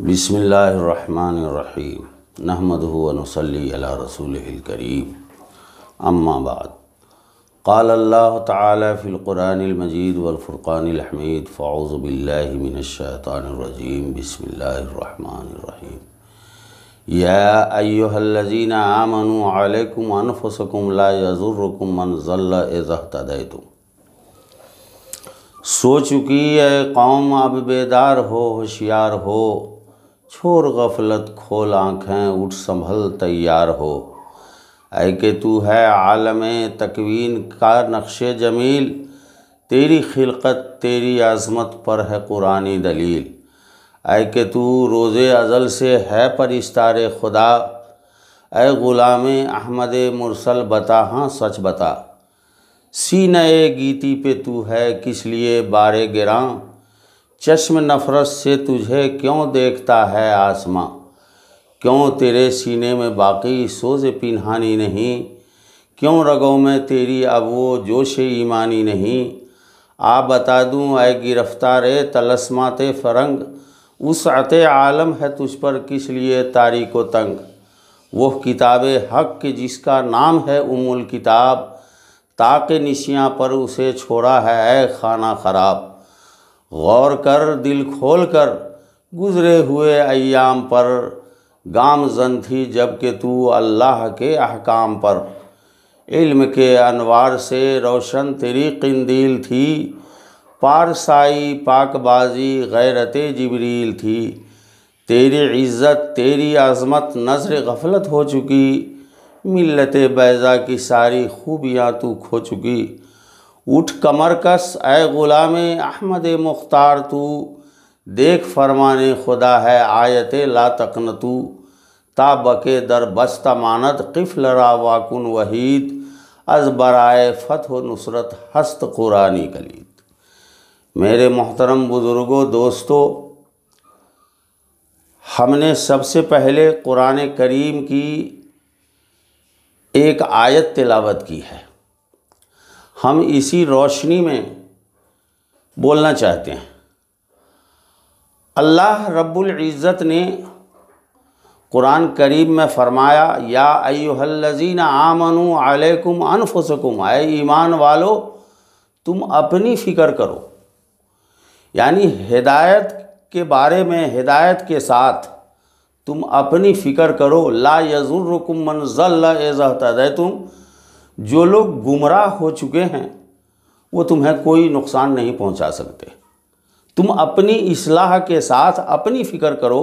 बिसमीम नहमदनसली रसूलकरीम अम्माबाद قال الله تعالى في القرآن المجيد والفرقان الحميد فأعوذ بالله من الشيطان الرجيم بسم الله الرحمن الرحيم يا أيها الذين آمنوا عليكم أنفسكم لا يضركم من ضل إذا اهتديتم सो चुकी है कौम अब बेदार हो होशियार हो छोर गफलत खोल आँखें उठ संभल तैयार हो ऐ के तू है आलम तकवीन का नक्श जमील तेरी खिलकत तेरी आज़मत पर है कुरानी दलील ऐ के तू रोज़ अज़ल से है परिश्तार खुदा ऐ ग़ुलाम अहमद मुरसल बता हाँ सच बता सीने गीती पे तू है किस लिए बारे गिरा चश्म नफरत से तुझे क्यों देखता है आसमां क्यों तेरे सीने में बाकी सोज पिन्हानी नहीं क्यों रगों में तेरी अब वो जोश ईमानी नहीं आ बता दूँ आए गिरफ्तार तलस्मात फरंग उस अत आलम है तुझ पर किस लिए तारी को तंग वह किताब हक के जिसका नाम है उमुल किताब ताके निशियाँ पर उसे छोड़ा है ए खाना ख़राब गौर कर दिल खोल कर गुज़रे हुए अयाम पर गामजन थी जबकि तू अल्लाह के अहकाम पर इल्म के अनवार से रोशन तेरी कंदील थी पारसाई पाकबाजी गैरत जबरील थी तेरी इज़्ज़त तेरी आज़मत नजर गफलत हो चुकी मिलत बैज़ा की सारी खूबियाँ तू खो चुकी उठ कमर कस ए ग़ुलाम अहमद मुख्तार तू देख फरमाने खुदा है आयत ला तकन तू ताबके दर बस्ता मानत किफ़ल वाकुन वहीद अज बराए फ़तह नुसरत हस्त कुरानी कलीद मेरे मोहतरम बुज़ुर्गों दोस्तों हमने सबसे पहले कुरान करीम की एक आयत तिलावत की है हम इसी रोशनी में बोलना चाहते हैं अल्लाह रब्बुल इज़्ज़त ने कुरान करीम में फरमाया या अयुहल्लजीन आमनू अलैकुम अनफुसकुम आए ईमान वालो तुम अपनी फ़िक्र करो यानी हिदायत के बारे में हिदायत के साथ तुम अपनी फ़िक्र करो ला यजुर्रकुम मन जल्ला एज़ तुम जो लोग गुमराह हो चुके हैं वो तुम्हें कोई नुकसान नहीं पहुंचा सकते तुम अपनी इसलाह के साथ अपनी फ़िक्र करो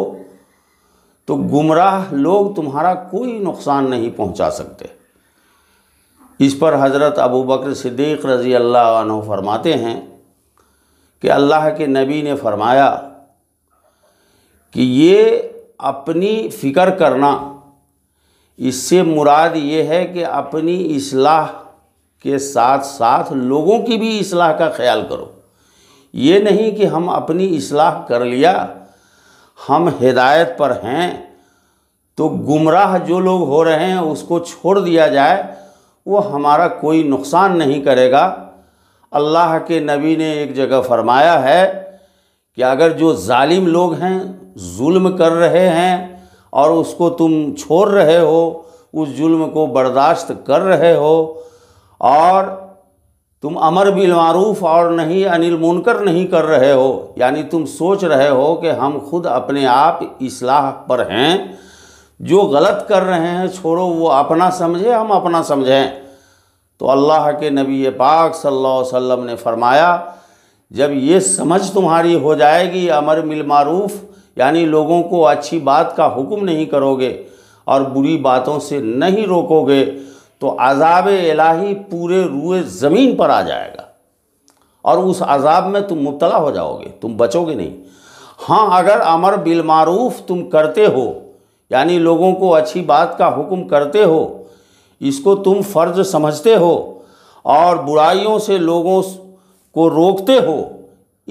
तो गुमराह लोग तुम्हारा कोई नुकसान नहीं पहुंचा सकते इस पर हज़रत अबू बकर सिद्दीक़ रज़ी अल्लाह अनु फरमाते हैं कि अल्लाह के नबी ने फरमाया कि ये अपनी फ़िक्र करना इससे मुराद ये है कि अपनी असलाह के साथ साथ लोगों की भी इसलाह का ख्याल करो ये नहीं कि हम अपनी असलाह कर लिया हम हिदायत पर हैं तो गुमराह जो लोग हो रहे हैं उसको छोड़ दिया जाए वो हमारा कोई नुकसान नहीं करेगा अल्लाह के नबी ने एक जगह फरमाया है कि अगर जो जालिम लोग हैं जुल्म कर रहे हैं और उसको तुम छोड़ रहे हो उस जुल्म को बर्दाश्त कर रहे हो और तुम अमर बिलमारूफ और नहीं अनिल मुनकर नहीं कर रहे हो यानी तुम सोच रहे हो कि हम खुद अपने आप इसलाह पर हैं जो गलत कर रहे हैं छोड़ो वो अपना समझे हम अपना समझें तो अल्लाह के नबी पाक सल्लल्लाहु अलैहि वसल्लम ने फरमाया जब ये समझ तुम्हारी हो जाएगी अमर मिल मारूफ़ यानी लोगों को अच्छी बात का हुक्म नहीं करोगे और बुरी बातों से नहीं रोकोगे तो अजाब इलाही पूरे रूए ज़मीन पर आ जाएगा और उस अजाब में तुम मुबतला हो जाओगे तुम बचोगे नहीं हाँ अगर अमर बिलमारूफ तुम करते हो यानी लोगों को अच्छी बात का हुक्म करते हो इसको तुम फ़र्ज समझते हो और बुराइयों से लोगों को रोकते हो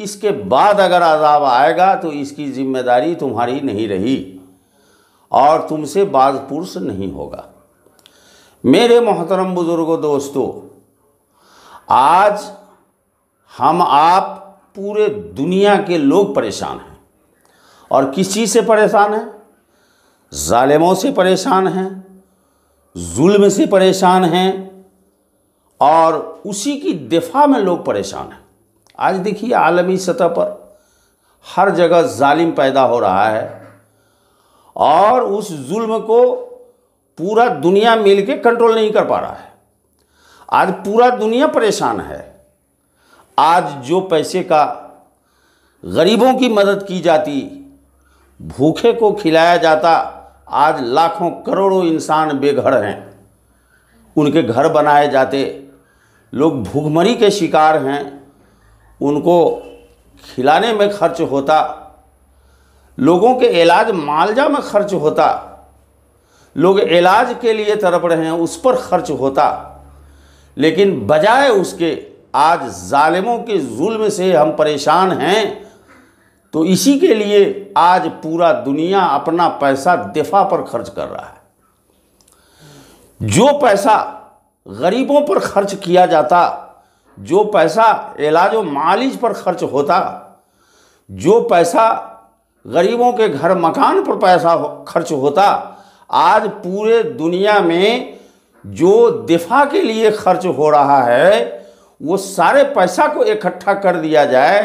इसके बाद अगर आज़ाब आएगा तो इसकी जिम्मेदारी तुम्हारी नहीं रही और तुमसे बाज पुरुष नहीं होगा मेरे मोहतरम बुज़ुर्गों दोस्तों आज हम आप पूरे दुनिया के लोग परेशान हैं और किस चीज़ से परेशान हैं ालिमों से परेशान हैं जुल्म से परेशान हैं और उसी की दिफा में लोग परेशान हैं आज देखिए आलमी सतह पर हर जगह जालिम पैदा हो रहा है और उस जुल्म को पूरा दुनिया मिल के कंट्रोल नहीं कर पा रहा है आज पूरा दुनिया परेशान है आज जो पैसे का गरीबों की मदद की जाती भूखे को खिलाया जाता आज लाखों करोड़ों इंसान बेघर हैं उनके घर बनाए जाते लोग भूखमरी के शिकार हैं उनको खिलाने में खर्च होता लोगों के इलाज मालजा में खर्च होता लोग इलाज के लिए तड़प रहे हैं उस पर खर्च होता लेकिन बजाय उसके आज ालिमों के जुल्म से हम परेशान हैं तो इसी के लिए आज पूरा दुनिया अपना पैसा दिफा पर खर्च कर रहा है जो पैसा गरीबों पर खर्च किया जाता जो पैसा इलाज मालिज पर खर्च होता जो पैसा गरीबों के घर मकान पर पैसा हो, खर्च होता आज पूरे दुनिया में जो दिफा के लिए खर्च हो रहा है वो सारे पैसा को इकट्ठा कर दिया जाए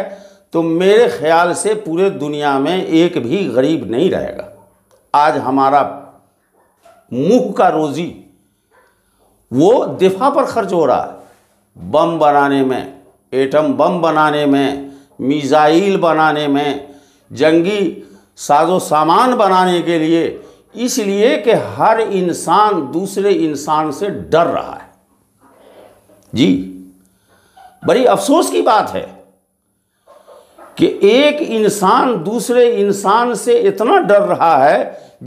तो मेरे ख्याल से पूरे दुनिया में एक भी गरीब नहीं रहेगा आज हमारा मुख का रोज़ी वो दिफा पर खर्च हो रहा है बम बनाने में एटम बम बनाने में मिज़ाइल बनाने में जंगी साजो सामान बनाने के लिए इसलिए कि हर इंसान दूसरे इंसान से डर रहा है जी बड़ी अफसोस की बात है कि एक इंसान दूसरे इंसान से इतना डर रहा है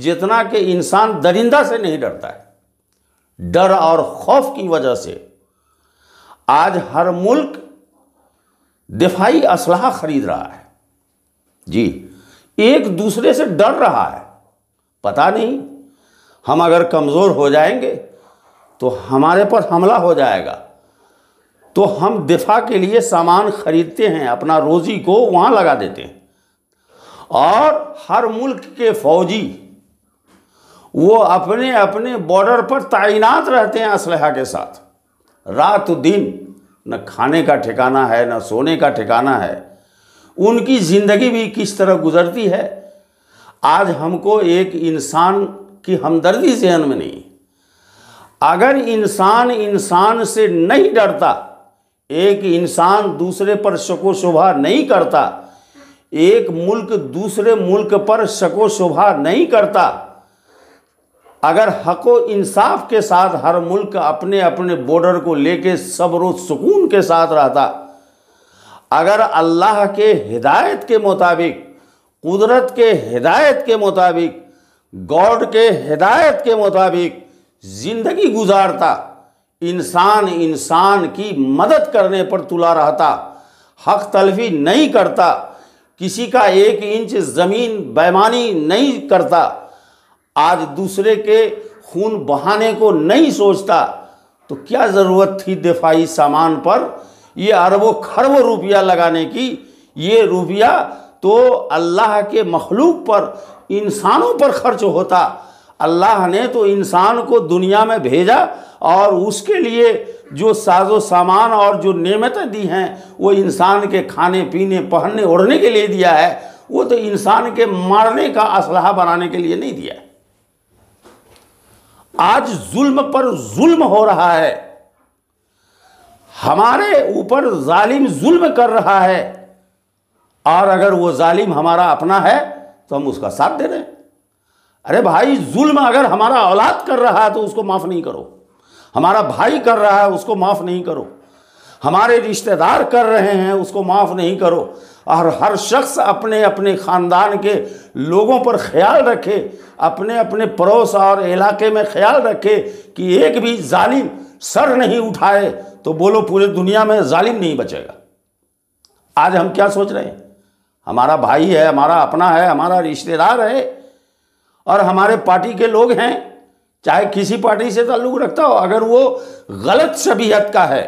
जितना कि इंसान दरिंदा से नहीं डरता है डर और खौफ की वजह से आज हर मुल्क दिफाई असलाह खरीद रहा है जी एक दूसरे से डर रहा है पता नहीं हम अगर कमज़ोर हो जाएंगे तो हमारे पर हमला हो जाएगा तो हम दिफा के लिए सामान खरीदते हैं अपना रोज़ी को वहाँ लगा देते हैं और हर मुल्क के फौजी वो अपने अपने बॉर्डर पर तैनात रहते हैं असलहा के साथ रात दिन न खाने का ठिकाना है न सोने का ठिकाना है उनकी ज़िंदगी भी किस तरह गुजरती है आज हमको एक इंसान की हमदर्दी जहन में नहीं अगर इंसान इंसान से नहीं डरता एक इंसान दूसरे पर शको शोभा नहीं करता एक मुल्क दूसरे मुल्क पर शको शोभा नहीं करता अगर हक इंसाफ के साथ हर मुल्क अपने अपने बॉर्डर को लेके सब्र सुकून के साथ रहता अगर अल्लाह के हिदायत के मुताबिक कुदरत के हिदायत के मुताबिक गॉड के हिदायत के मुताबिक ज़िंदगी गुजारता इंसान इंसान की मदद करने पर तुला रहता हक तलफी नहीं करता किसी का एक इंच ज़मीन बेमानी नहीं करता आज दूसरे के खून बहाने को नहीं सोचता तो क्या ज़रूरत थी दिफाही सामान पर ये अरबों खरबों रुपया लगाने की ये रुपया तो अल्लाह के मखलूक पर इंसानों पर खर्च होता अल्लाह ने तो इंसान को दुनिया में भेजा और उसके लिए जो साजो सामान और जो नेमतें दी हैं वो इंसान के खाने पीने पहनने ओढ़ने के लिए दिया है वो तो इंसान के मारने का असलाह बनाने के लिए नहीं दिया है आज जुल्म पर जुल्म हो रहा है हमारे ऊपर जालिम जुल्म कर रहा है और अगर वो जालिम हमारा अपना है तो हम उसका साथ दे दें अरे भाई जुल्म अगर हमारा औलाद कर रहा है तो उसको माफ़ नहीं करो हमारा भाई कर रहा है उसको माफ़ नहीं करो हमारे रिश्तेदार कर रहे हैं उसको माफ़ नहीं करो और हर शख्स अपने अपने ख़ानदान के लोगों पर ख्याल रखे अपने अपने पड़ोस और इलाके में ख्याल रखे कि एक भी जालिम सर नहीं उठाए तो बोलो पूरे दुनिया में जालिम नहीं बचेगा आज हम क्या सोच रहे हैं हमारा भाई है हमारा अपना है हमारा रिश्तेदार है और हमारे पार्टी के लोग हैं चाहे किसी पार्टी से ताल्लुक़ रखता हो अगर वो गलत शबीहत का है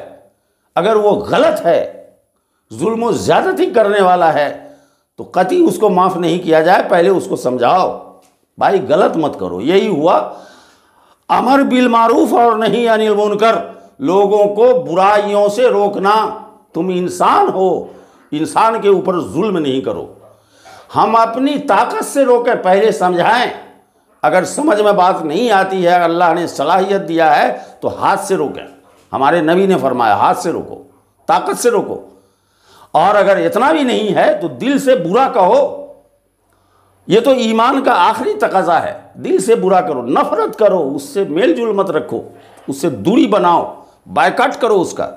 अगर वो गलत है जुल्म ज़्यादती करने वाला है तो कति उसको माफ़ नहीं किया जाए पहले उसको समझाओ भाई गलत मत करो यही हुआ अमर बिल मारूफ और नहीं अनिल मुनकर लोगों को बुराइयों से रोकना तुम इंसान हो इंसान के ऊपर जुल्म नहीं करो हम अपनी ताकत से रोकें पहले समझाएं अगर समझ में बात नहीं आती है अल्लाह ने सलाहियत दिया है तो हाथ से रोकें हमारे नबी ने फरमाया हाथ से रोको ताकत से रोको और अगर इतना भी नहीं है तो दिल से बुरा कहो ये तो ईमान का आखिरी तकाजा है दिल से बुरा करो नफरत करो उससे मेल जुल मत रखो उससे दूरी बनाओ बायकट करो उसका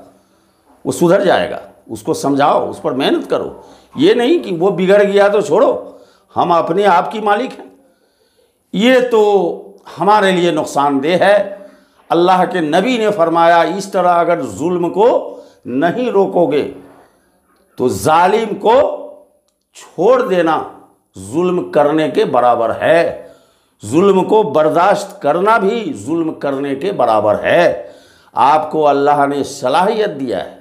वो सुधर जाएगा उसको समझाओ उस पर मेहनत करो ये नहीं कि वो बिगड़ गया तो छोड़ो हम अपने आप की मालिक हैं ये तो हमारे लिए नुकसानदेह है अल्लाह के नबी ने फरमाया इस तरह अगर जुल्म को नहीं रोकोगे तो जालिम को छोड़ देना जुल्म करने के बराबर है जुल्म को बर्दाश्त करना भी जुल्म करने के बराबर है आपको अल्लाह ने सलाहियत दिया है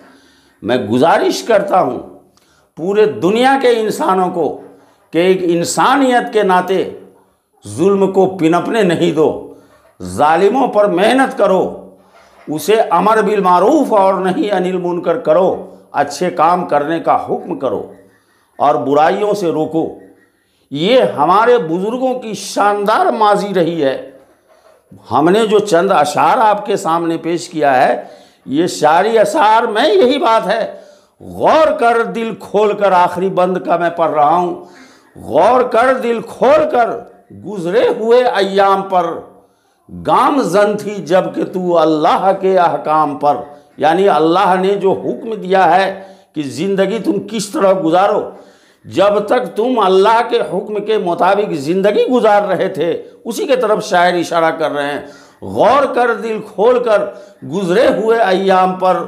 मैं गुजारिश करता हूँ पूरे दुनिया के इंसानों को कि एक इंसानियत के नाते जुल्म को पिनपने नहीं दो जालिमों पर मेहनत करो उसे अमर बिल मारूफ और नहीं अनिल मुनकर करो अच्छे काम करने का हुक्म करो और बुराइयों से रोको ये हमारे बुज़ुर्गों की शानदार माजी रही है हमने जो चंद अशार आपके सामने पेश किया है ये शारी अशार में यही बात है गौर कर दिल खोल कर आखिरी बंद का मैं पढ़ रहा हूँ गौर कर दिल खोल कर गुजरे हुए अयाम पर गाम जन थी जब कि तू अल्लाह के अहकाम पर यानी अल्लाह ने जो हुक्म दिया है कि ज़िंदगी तुम किस तरह गुजारो जब तक तुम अल्लाह के हुक्म के मुताबिक ज़िंदगी गुजार रहे थे उसी के तरफ शायर इशारा कर रहे हैं गौर कर दिल खोल कर गुजरे हुए अयाम पर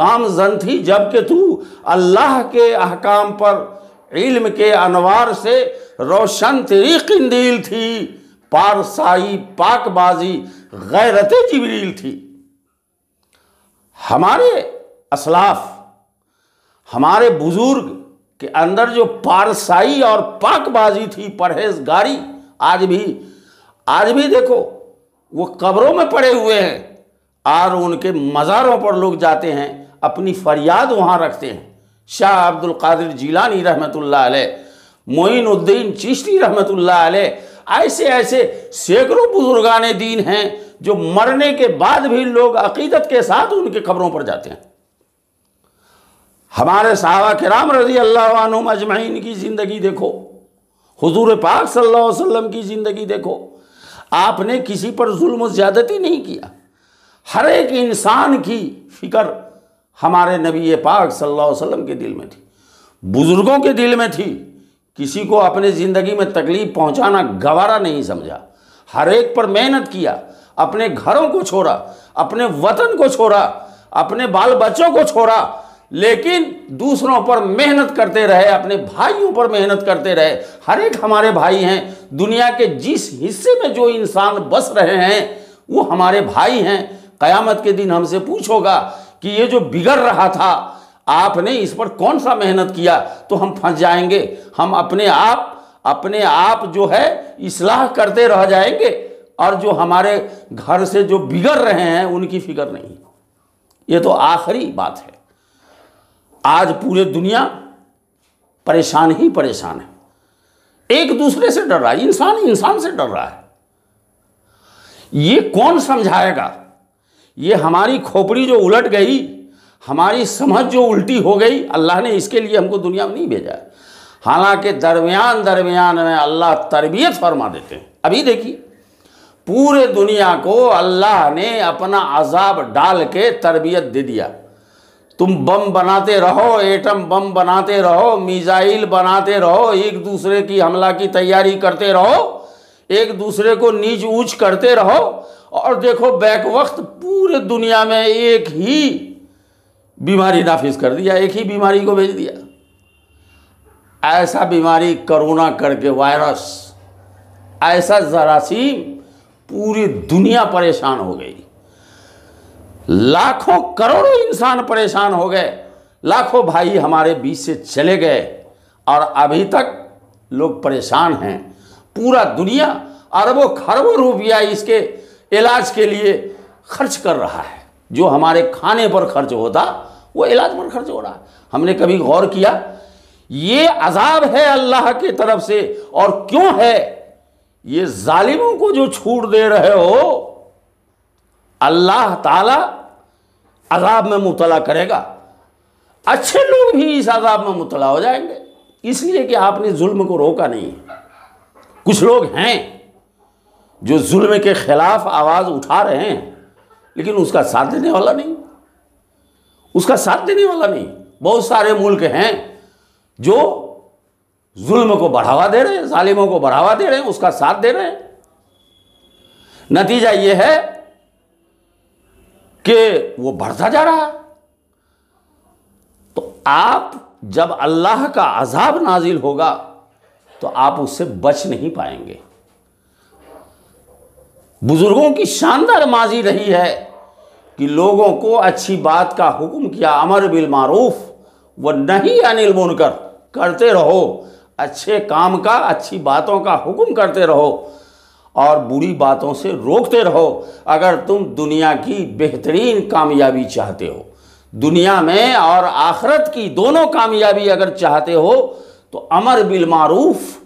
गाम जन थी जब कि तू अल्लाह के अहकाम पर इल्म के अनवार से रोशन तेरी किंदील थी पारसाई पाकबाजी गैरत जबरील थी हमारे असलाफ हमारे बुजुर्ग के अंदर जो पारसाई और पाकबाजी थी परहेजगारी आज भी आज भी देखो वो कब्रों में पड़े हुए हैं और उनके मज़ारों पर लोग जाते हैं अपनी फरियाद वहाँ रखते हैं शाह अब्दुल कादिर जीलानी रहमतुल्लाह अलैह मोइनुद्दीन चिश्ती रहमतुल्लाह अलैह ऐसे ऐसे सैकड़ों बुजुर्गान दीन हैं जो मरने के बाद भी लोग अकीदत के साथ उनके खबरों पर जाते हैं हमारे के राम रजी अल्लाह अजमैन की ज़िंदगी देखो हुजूर पाक सल्लल्लाहु अलैहि वसल्लम की ज़िंदगी देखो आपने किसी पर जुल्म ज़्यादती नहीं किया हर एक इंसान की फ़िक्र हमारे नबी पाक सल्लल्लाहु अलैहि वसल्लम के दिल में थी बुज़ुर्गों के दिल में थी किसी को अपने ज़िंदगी में तकलीफ पहुंचाना गवारा नहीं समझा हर एक पर मेहनत किया अपने घरों को छोड़ा अपने वतन को छोड़ा अपने बाल बच्चों को छोड़ा लेकिन दूसरों पर मेहनत करते रहे अपने भाइयों पर मेहनत करते रहे हर एक हमारे भाई हैं दुनिया के जिस हिस्से में जो इंसान बस रहे हैं वो हमारे भाई हैं कयामत के दिन हमसे पूछोगा कि ये जो बिगड़ रहा था आपने इस पर कौन सा मेहनत किया तो हम फंस जाएंगे हम अपने आप अपने आप जो है इसलाह करते रह जाएंगे और जो हमारे घर से जो बिगड़ रहे हैं उनकी फिक्र नहीं ये तो आखिरी बात है आज पूरे दुनिया परेशान ही परेशान है एक दूसरे से डर रहा है इंसान इंसान से डर रहा है ये कौन समझाएगा ये हमारी खोपड़ी जो उलट गई हमारी समझ जो उल्टी हो गई अल्लाह ने इसके लिए हमको दुनिया में नहीं भेजा हालांकि दरमियान दरमियान में अल्लाह तरबियत फरमा देते हैं अभी देखिए पूरे दुनिया को अल्लाह ने अपना अजाब डाल के तरबियत दे दिया तुम बम बनाते रहो एटम बम बनाते रहो मिज़ाइल बनाते रहो एक दूसरे की हमला की तैयारी करते रहो एक दूसरे को नीच ऊंच करते रहो और देखो बैक वक्त पूरे दुनिया में एक ही बीमारी नाफिज कर दिया एक ही बीमारी को भेज दिया ऐसा बीमारी करोना करके वायरस ऐसा जरासीम पूरी दुनिया परेशान हो गई लाखों करोड़ों इंसान परेशान हो गए लाखों भाई हमारे बीच से चले गए और अभी तक लोग परेशान हैं पूरा दुनिया अरबों खरबों रुपया इसके इलाज के लिए खर्च कर रहा है जो हमारे खाने पर खर्च होता वो इलाज पर खर्च हो रहा हमने कभी गौर किया ये अजाब है अल्लाह की तरफ से और क्यों है ये जालिमों को जो छूट दे रहे हो अल्लाह ताला अजाब में मुबला करेगा अच्छे लोग भी इस अजाब में मुतला हो जाएंगे इसलिए कि आपने जुल्म को रोका नहीं है कुछ लोग हैं जो जुल्म के खिलाफ आवाज़ उठा रहे हैं लेकिन उसका साथ देने वाला नहीं उसका साथ देने वाला नहीं बहुत सारे मुल्क हैं जो जुल्म को बढ़ावा दे रहे हैं जालिमों को बढ़ावा दे रहे हैं उसका साथ दे रहे हैं नतीजा यह है कि वो बढ़ता जा रहा है तो आप जब अल्लाह का अजाब नाजिल होगा तो आप उससे बच नहीं पाएंगे बुज़ुर्गों की शानदार माजी रही है कि लोगों को अच्छी बात का हुक्म किया अमर बिल मारूफ व नहीं अनिल बुनकर करते रहो अच्छे काम का अच्छी बातों का हुक्म करते रहो और बुरी बातों से रोकते रहो अगर तुम दुनिया की बेहतरीन कामयाबी चाहते हो दुनिया में और आखरत की दोनों कामयाबी अगर चाहते हो तो अमर बिल मारूफ़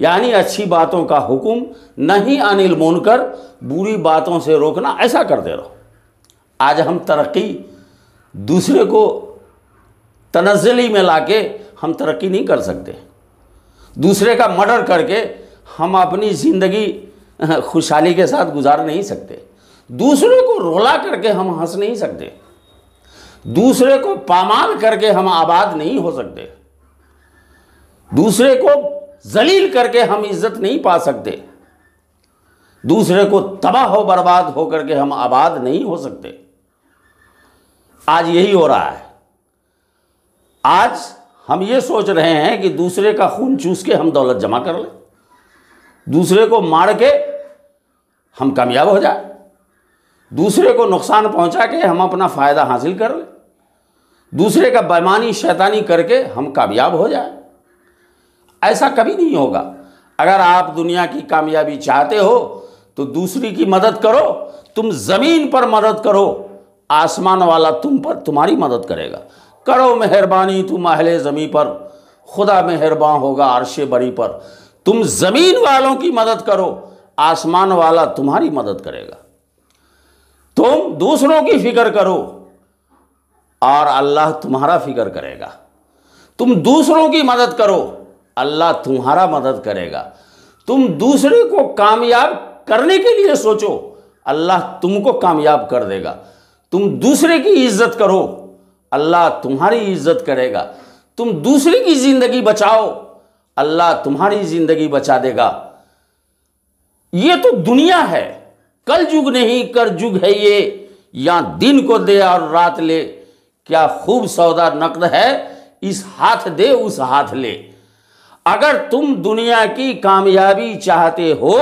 यानी अच्छी बातों का हुक्म नहीं अनिल मुनकर बुरी बातों से रोकना ऐसा करते रहो आज हम तरक्की दूसरे को तनजली में लाके हम तरक्की नहीं कर सकते दूसरे का मर्डर करके हम अपनी ज़िंदगी खुशहाली के साथ गुजार नहीं सकते दूसरे को रोला करके हम हंस नहीं सकते दूसरे को पामाल करके हम आबाद नहीं हो सकते दूसरे को जलील करके हम इज्जत नहीं पा सकते दूसरे को तबाह हो बर्बाद होकर के हम आबाद नहीं हो सकते आज यही हो रहा है आज हम ये सोच रहे हैं कि दूसरे का खून चूस के हम दौलत जमा कर लें दूसरे को मार के हम कामयाब हो जाए दूसरे को नुकसान पहुंचा के हम अपना फ़ायदा हासिल कर लें दूसरे का बेमानी शैतानी करके हम कामयाब हो जाए ऐसा कभी नहीं होगा अगर आप दुनिया की कामयाबी चाहते हो तो दूसरी की मदद करो तुम ज़मीन पर मदद करो आसमान वाला तुम पर तुम्हारी मदद करेगा करो मेहरबानी तुम अहले ज़मी पर खुदा मेहरबान होगा आरशे बरी पर तुम ज़मीन वालों की मदद करो आसमान वाला तुम्हारी मदद करेगा तुम दूसरों की फिक्र करो और अल्लाह तुम्हारा फिक्र करेगा तुम दूसरों की मदद करो अल्लाह तुम्हारा मदद करेगा तुम दूसरे को कामयाब करने के लिए सोचो अल्लाह तुमको कामयाब कर देगा तुम दूसरे की इज्जत करो अल्लाह तुम्हारी इज्जत करेगा तुम दूसरे की ज़िंदगी बचाओ अल्लाह तुम्हारी ज़िंदगी बचा देगा ये तो दुनिया है कल युग नहीं कर युग है ये या दिन को दे और रात ले क्या खूब सौदा नकद है इस हाथ दे उस हाथ ले अगर तुम दुनिया की कामयाबी चाहते हो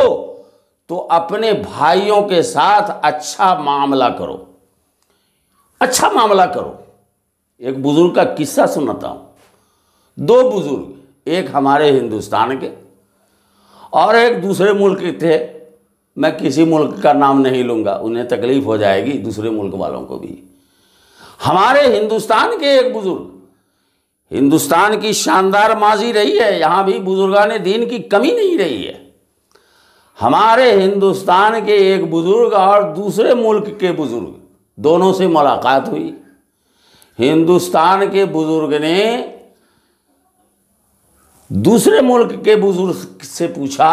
तो अपने भाइयों के साथ अच्छा मामला करो अच्छा मामला करो एक बुज़ुर्ग का किस्सा सुनाता हूं दो बुज़ुर्ग एक हमारे हिंदुस्तान के और एक दूसरे मुल्क के थे मैं किसी मुल्क का नाम नहीं लूँगा उन्हें तकलीफ़ हो जाएगी दूसरे मुल्क वालों को भी हमारे हिंदुस्तान के एक बुज़ुर्ग हिंदुस्तान की शानदार माजी रही है यहाँ भी बुजुर्गान दीन की कमी नहीं रही है हमारे हिंदुस्तान के एक बुज़ुर्ग और दूसरे मुल्क के बुज़ुर्ग दोनों से मुलाकात हुई हिंदुस्तान के बुज़ुर्ग ने दूसरे मुल्क के बुज़ुर्ग से पूछा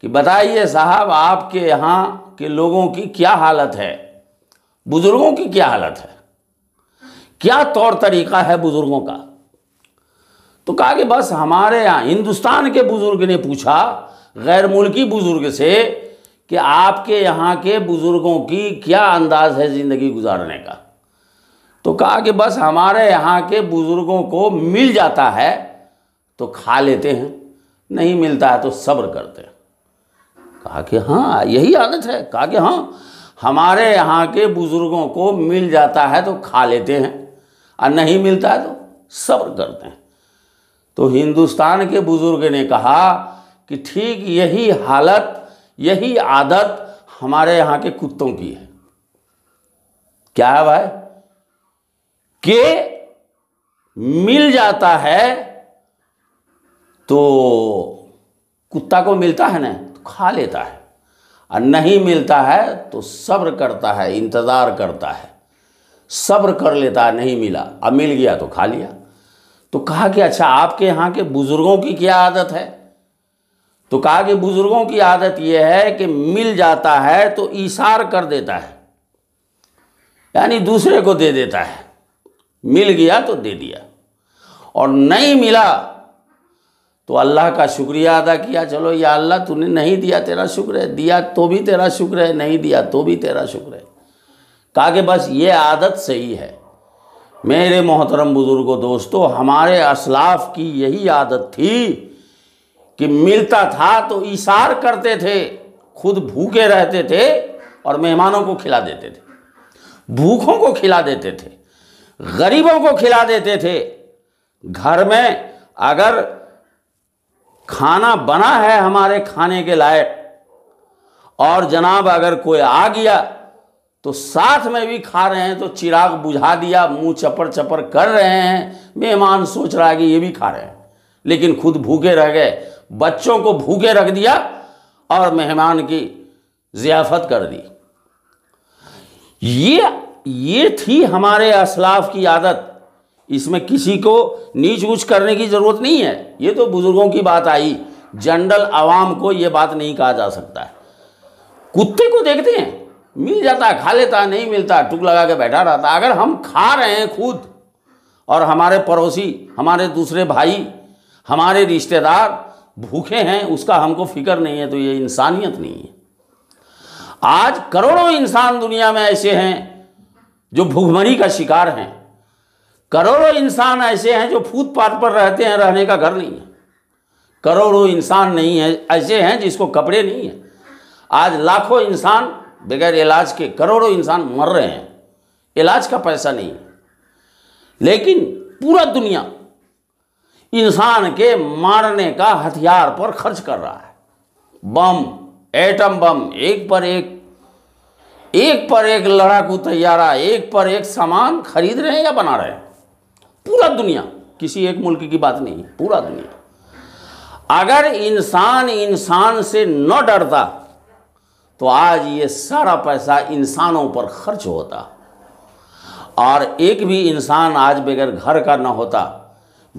कि बताइए साहब आपके यहाँ के लोगों की क्या हालत है बुज़ुर्गों की क्या हालत है क्या तौर तरीका है बुज़ुर्गों का तो कहा कि बस हमारे यहाँ हिंदुस्तान के बुज़ुर्ग ने पूछा गैर मुल्की बुज़ुर्ग से कि आपके यहाँ के बुज़ुर्गों की क्या अंदाज है ज़िंदगी गुजारने का तो कहा कि बस हमारे यहाँ के बुज़ुर्गों को मिल जाता है तो खा लेते हैं नहीं मिलता है तो सब्र करते हैं कहा कि हाँ यही आदत है कहा कि हाँ हमारे यहाँ के बुज़ुर्गों को मिल जाता है तो खा लेते हैं और नहीं मिलता है तो सब्र करते हैं तो हिंदुस्तान के बुज़ुर्ग ने कहा कि ठीक यही हालत यही आदत हमारे यहां के कुत्तों की है क्या है भाई के मिल जाता है तो कुत्ता को मिलता है ना तो खा लेता है और नहीं मिलता है तो सब्र करता है इंतज़ार करता है सब्र कर लेता नहीं मिला अब मिल गया तो खा लिया तो कहा कि अच्छा आपके यहाँ के बुज़ुर्गों की क्या आदत है तो कहा कि बुज़ुर्गों की आदत यह है कि मिल जाता है तो इशार कर देता है यानी दूसरे को दे देता है मिल गया तो दे दिया और नहीं मिला तो अल्लाह का शुक्रिया अदा किया चलो या अल्लाह तूने नहीं दिया तेरा शुक्र है दिया तो भी तेरा शुक्र है नहीं दिया तो भी तेरा शुक्र है कहा कि बस ये आदत सही है मेरे मोहतरम बुज़ुर्गों दोस्तों हमारे असलाफ की यही आदत थी कि मिलता था तो इशार करते थे खुद भूखे रहते थे और मेहमानों को खिला देते थे भूखों को खिला देते थे गरीबों को खिला देते थे घर में अगर खाना बना है हमारे खाने के लायक और जनाब अगर कोई आ गया तो साथ में भी खा रहे हैं तो चिराग बुझा दिया मुंह चपर चपर कर रहे हैं मेहमान सोच रहा है कि ये भी खा रहे हैं लेकिन खुद भूखे रह गए बच्चों को भूखे रख दिया और मेहमान की जियाफत कर दी ये ये थी हमारे असलाफ की आदत इसमें किसी को नीच ऊंच करने की ज़रूरत नहीं है ये तो बुज़ुर्गों की बात आई जनरल आवाम को ये बात नहीं कहा जा सकता है कुत्ते को देखते हैं मिल जाता खा लेता नहीं मिलता टुक लगा के बैठा रहता अगर हम खा रहे हैं खुद और हमारे पड़ोसी हमारे दूसरे भाई हमारे रिश्तेदार भूखे हैं उसका हमको फिक्र नहीं है तो ये इंसानियत नहीं है आज करोड़ों इंसान दुनिया में ऐसे हैं जो भूखमरी का शिकार हैं करोड़ों इंसान ऐसे हैं जो फूटपाथ पर रहते हैं रहने का घर नहीं है करोड़ों इंसान नहीं है ऐसे हैं जिसको कपड़े नहीं हैं आज लाखों इंसान बगैर इलाज के करोड़ों इंसान मर रहे हैं इलाज का पैसा नहीं लेकिन पूरा दुनिया इंसान के मारने का हथियार पर खर्च कर रहा है बम एटम बम एक पर एक एक पर एक लड़ाकू तैयारा एक पर एक सामान खरीद रहे हैं या बना रहे हैं पूरा दुनिया किसी एक मुल्क की बात नहीं पूरा दुनिया अगर इंसान इंसान से न डरता तो आज ये सारा पैसा इंसानों पर खर्च होता और एक भी इंसान आज बगैर घर का ना होता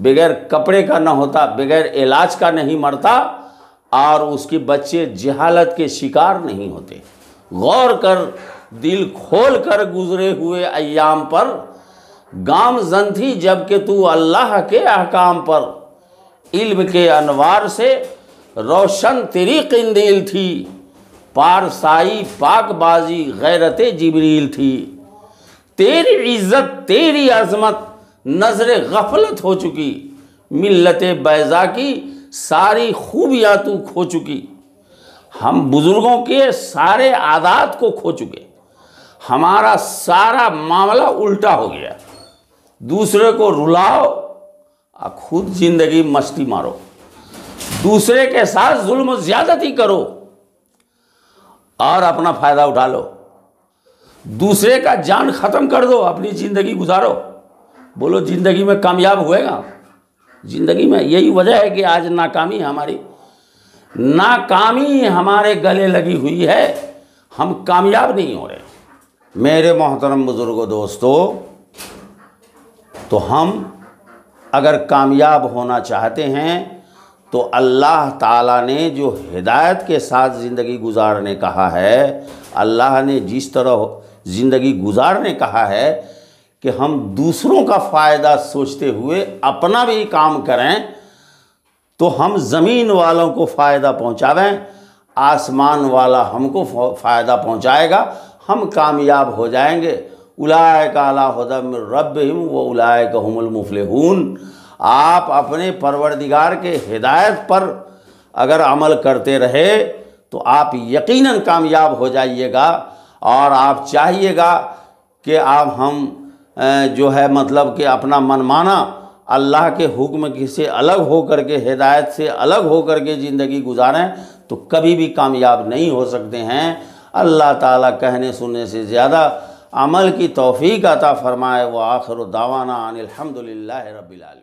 बगैर कपड़े का ना होता बगैर इलाज का नहीं मरता और उसके बच्चे जहालत के शिकार नहीं होते गौर कर दिल खोल कर गुजरे हुए अयाम पर गाम थी जबकि तू अल्लाह के अहकाम पर इल्म के अनवार से रोशन तेरी किंदील थी पारसाई पाकबाजी गैरत जबरील थी तेरी इज्जत तेरी अजमत नजर गफलत हो चुकी मिलत बैजा की सारी खूबियाँ तू खो चुकी हम बुज़ुर्गों के सारे आदात को खो चुके हमारा सारा मामला उल्टा हो गया दूसरे को रुलाओ और खुद जिंदगी मस्ती मारो दूसरे के साथ जुल्म ज़्यादती करो और अपना फ़ायदा उठा लो दूसरे का जान ख़त्म कर दो अपनी ज़िंदगी गुजारो बोलो ज़िंदगी में कामयाब हुएगा ज़िंदगी में यही वजह है कि आज नाकामी हमारी नाकामी हमारे गले लगी हुई है हम कामयाब नहीं हो रहे मेरे मोहतरम बुज़ुर्गों दोस्तों तो हम अगर कामयाब होना चाहते हैं तो अल्लाह ताला ने जो हिदायत के साथ ज़िंदगी गुजारने कहा है अल्लाह ने जिस तरह ज़िंदगी गुजारने कहा है कि हम दूसरों का फ़ायदा सोचते हुए अपना भी काम करें तो हम ज़मीन वालों को फ़ायदा पहुँचावें आसमान वाला हमको फ़ायदा पहुँचाएगा हम कामयाब हो जाएंगे उलाय अला हदम रब हिम व उलाय कहमुल हूँ आप अपने परवरदिगार के हिदायत पर अगर अमल करते रहे तो आप यकीनन कामयाब हो जाइएगा और आप चाहिएगा कि आप हम जो है मतलब कि अपना मनमाना अल्लाह के हुक्म से अलग हो कर के हिदायत से अलग हो कर के ज़िंदगी गुजारें तो कभी भी कामयाब नहीं हो सकते हैं अल्लाह ताला कहने सुनने से ज़्यादा अमल की तोफ़ी अता फ़रमाए व आखिर दावाना अनिलहमदिल्ला रबीआलम